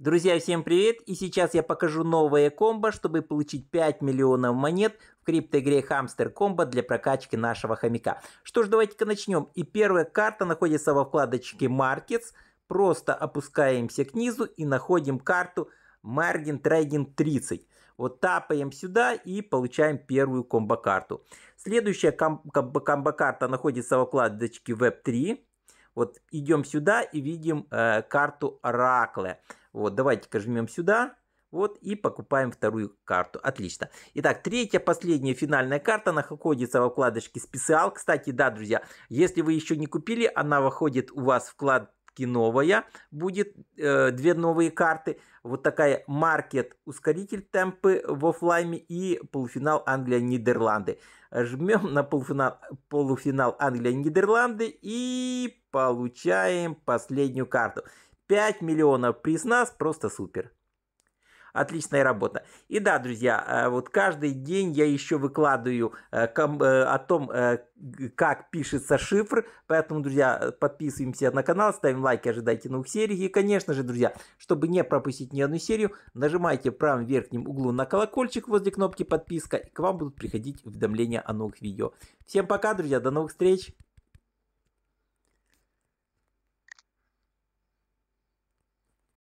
Друзья, всем привет! И сейчас я покажу новое комбо, чтобы получить 5 миллионов монет в криптоигре Хамстер Комбо для прокачки нашего хомяка. Что ж, давайте-ка начнем. И первая карта находится во вкладочке Markets. Просто опускаемся к низу и находим карту Margin Trading 30. Вот тапаем сюда и получаем первую комбо-карту. Следующая комбо-карта находится во вкладочке Web 3. Вот идем сюда и видим э, карту Oracle. Вот, давайте-ка жмем сюда. Вот, и покупаем вторую карту. Отлично. Итак, третья, последняя, финальная карта находится во вкладочке «Специал». Кстати, да, друзья, если вы еще не купили, она выходит у вас в вклад новая будет, э, две новые карты. Вот такая маркет, ускоритель темпы в офлайме и полуфинал Англия-Нидерланды. Жмем на полуфинал, полуфинал Англия-Нидерланды и получаем последнюю карту. 5 миллионов приз нас, просто супер. Отличная работа. И да, друзья, э, вот каждый день я еще выкладываю э, э, о том, как пишется шифр. Поэтому, друзья, подписываемся на канал, ставим лайки, ожидайте новых серий. И, конечно же, друзья, чтобы не пропустить ни одну серию, нажимайте в правом верхнем углу на колокольчик возле кнопки подписка, и к вам будут приходить уведомления о новых видео. Всем пока, друзья, до новых встреч!